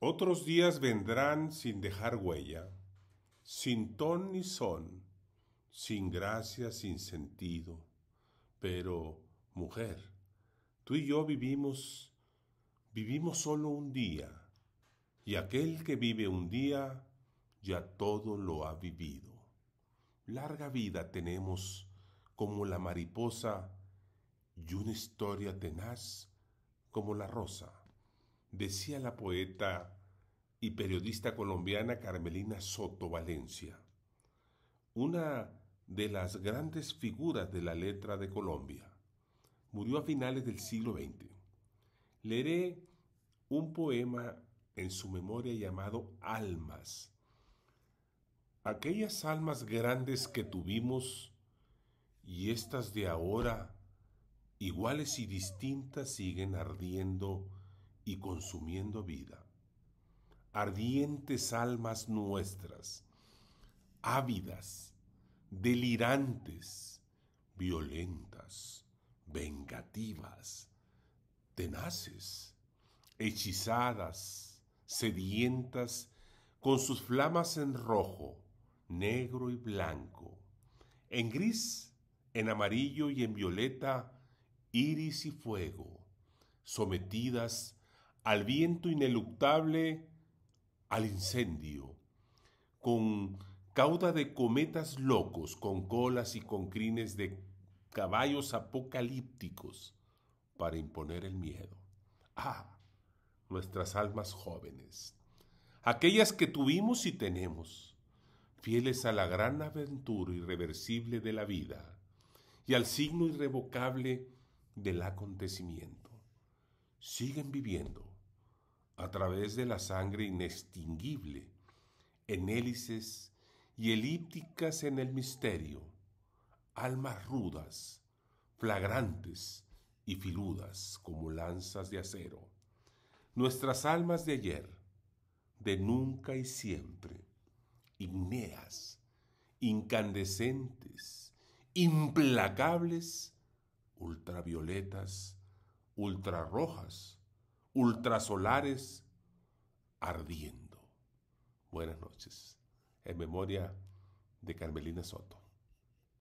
Otros días vendrán sin dejar huella, sin ton ni son, sin gracia, sin sentido. Pero, mujer, tú y yo vivimos, vivimos solo un día, y aquel que vive un día ya todo lo ha vivido. Larga vida tenemos como la mariposa y una historia tenaz como la rosa decía la poeta y periodista colombiana Carmelina Soto Valencia, una de las grandes figuras de la letra de Colombia. Murió a finales del siglo XX. Leeré un poema en su memoria llamado Almas. Aquellas almas grandes que tuvimos y estas de ahora, iguales y distintas, siguen ardiendo y consumiendo vida. Ardientes almas nuestras, ávidas, delirantes, violentas, vengativas, tenaces, hechizadas, sedientas, con sus flamas en rojo, negro y blanco, en gris, en amarillo y en violeta, iris y fuego, sometidas al viento ineluctable, al incendio, con cauda de cometas locos, con colas y con crines de caballos apocalípticos para imponer el miedo. Ah, nuestras almas jóvenes, aquellas que tuvimos y tenemos, fieles a la gran aventura irreversible de la vida y al signo irrevocable del acontecimiento, siguen viviendo a través de la sangre inextinguible, en hélices y elípticas en el misterio, almas rudas, flagrantes y filudas como lanzas de acero, nuestras almas de ayer, de nunca y siempre, igneas, incandescentes, implacables, ultravioletas, ultrarrojas, ultrasolares ardiendo. Buenas noches. En memoria de Carmelina Soto.